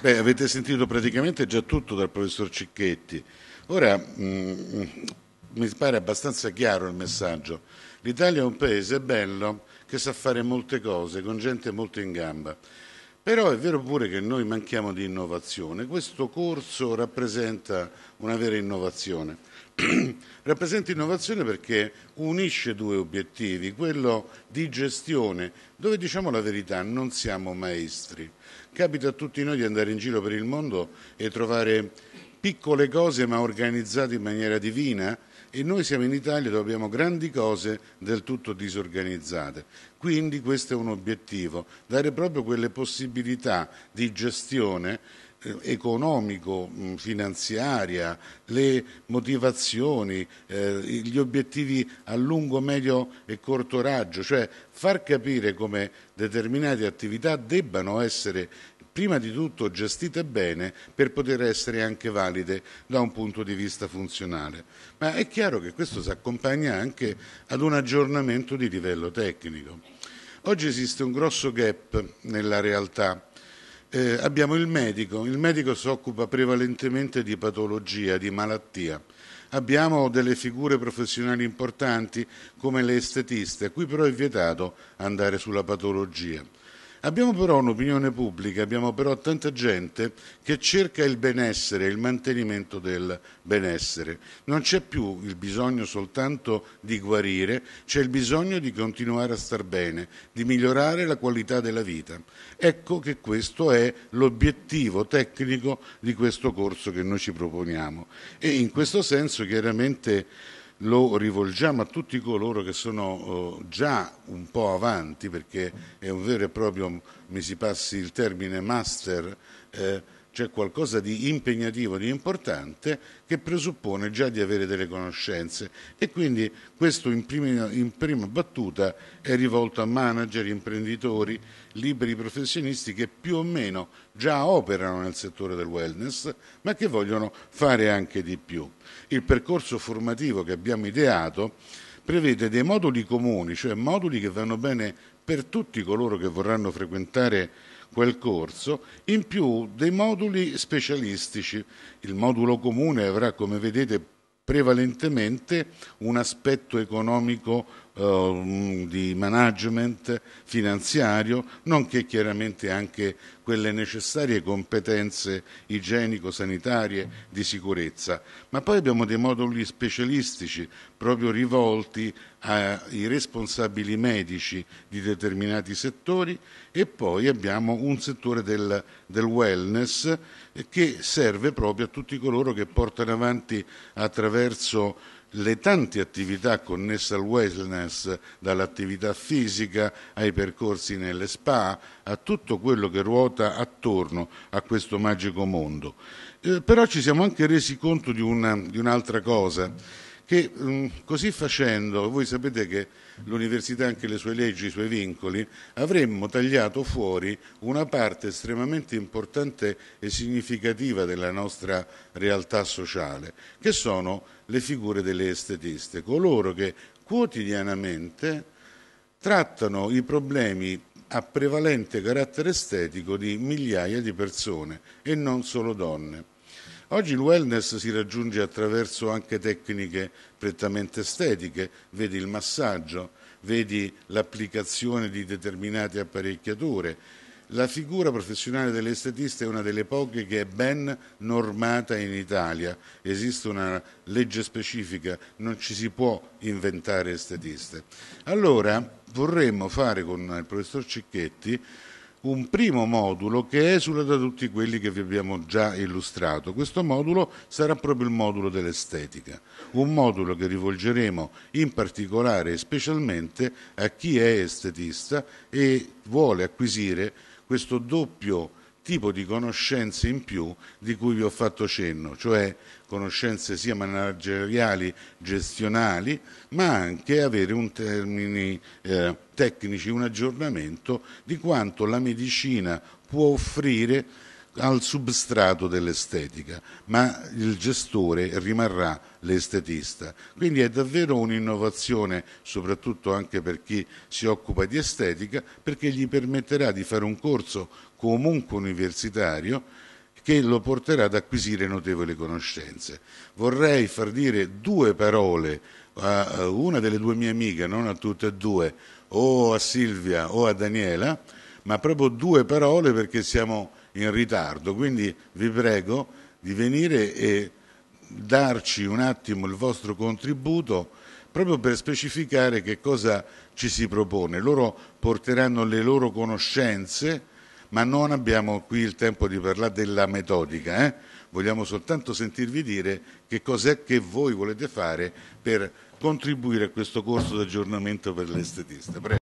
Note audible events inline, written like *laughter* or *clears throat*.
Beh, avete sentito praticamente già tutto dal professor Cicchetti. Ora, mh, mm, mi pare abbastanza chiaro il messaggio. L'Italia è un paese bello che sa fare molte cose, con gente molto in gamba. Però è vero pure che noi manchiamo di innovazione, questo corso rappresenta una vera innovazione. *clears throat* rappresenta innovazione perché unisce due obiettivi, quello di gestione, dove diciamo la verità, non siamo maestri. Capita a tutti noi di andare in giro per il mondo e trovare piccole cose ma organizzate in maniera divina, e noi siamo in Italia dove abbiamo grandi cose del tutto disorganizzate. Quindi questo è un obiettivo, dare proprio quelle possibilità di gestione eh, economico, mm, finanziaria, le motivazioni, eh, gli obiettivi a lungo, medio e corto raggio, cioè far capire come determinate attività debbano essere prima di tutto gestite bene per poter essere anche valide da un punto di vista funzionale. Ma è chiaro che questo si accompagna anche ad un aggiornamento di livello tecnico. Oggi esiste un grosso gap nella realtà eh, abbiamo il medico, il medico si occupa prevalentemente di patologia, di malattia. Abbiamo delle figure professionali importanti come le estetiste, a cui però è vietato andare sulla patologia. Abbiamo però un'opinione pubblica, abbiamo però tanta gente che cerca il benessere, il mantenimento del benessere. Non c'è più il bisogno soltanto di guarire, c'è il bisogno di continuare a star bene, di migliorare la qualità della vita. Ecco che questo è l'obiettivo tecnico di questo corso che noi ci proponiamo e in questo senso chiaramente lo rivolgiamo a tutti coloro che sono oh, già un po' avanti, perché è un vero e proprio, mi si passi il termine, master eh, c'è qualcosa di impegnativo, di importante, che presuppone già di avere delle conoscenze e quindi questo in prima, in prima battuta è rivolto a manager, imprenditori, liberi professionisti che più o meno già operano nel settore del wellness, ma che vogliono fare anche di più. Il percorso formativo che abbiamo ideato prevede dei moduli comuni, cioè moduli che vanno bene per tutti coloro che vorranno frequentare quel corso, in più dei moduli specialistici. Il modulo comune avrà, come vedete, prevalentemente un aspetto economico Ehm, di management finanziario, nonché chiaramente anche quelle necessarie competenze igienico-sanitarie di sicurezza. Ma poi abbiamo dei moduli specialistici proprio rivolti ai responsabili medici di determinati settori e poi abbiamo un settore del, del wellness che serve proprio a tutti coloro che portano avanti attraverso le tante attività connesse al wellness, dall'attività fisica ai percorsi nelle spa, a tutto quello che ruota attorno a questo magico mondo. Eh, però ci siamo anche resi conto di, una, di un'altra cosa che mm, così facendo, voi sapete che l'università ha anche le sue leggi, i suoi vincoli, avremmo tagliato fuori una parte estremamente importante e significativa della nostra realtà sociale, che sono le figure delle estetiste, coloro che quotidianamente trattano i problemi a prevalente carattere estetico di migliaia di persone e non solo donne. Oggi il wellness si raggiunge attraverso anche tecniche prettamente estetiche, vedi il massaggio, vedi l'applicazione di determinate apparecchiature. La figura professionale dell'estetista è una delle poche che è ben normata in Italia, esiste una legge specifica, non ci si può inventare estetiste. Allora vorremmo fare con il professor Cicchetti un primo modulo che esula da tutti quelli che vi abbiamo già illustrato. Questo modulo sarà proprio il modulo dell'estetica, un modulo che rivolgeremo in particolare e specialmente a chi è estetista e vuole acquisire questo doppio tipo di conoscenze in più di cui vi ho fatto cenno, cioè conoscenze sia manageriali, gestionali, ma anche avere un termini eh, tecnici, un aggiornamento di quanto la medicina può offrire al substrato dell'estetica, ma il gestore rimarrà l'estetista. Quindi è davvero un'innovazione, soprattutto anche per chi si occupa di estetica, perché gli permetterà di fare un corso comunque universitario che lo porterà ad acquisire notevoli conoscenze. Vorrei far dire due parole a una delle due mie amiche, non a tutte e due, o a Silvia o a Daniela, ma proprio due parole perché siamo in ritardo, quindi vi prego di venire e darci un attimo il vostro contributo proprio per specificare che cosa ci si propone. Loro porteranno le loro conoscenze, ma non abbiamo qui il tempo di parlare della metodica. Eh? Vogliamo soltanto sentirvi dire che cos'è che voi volete fare per contribuire a questo corso di aggiornamento per l'estetista.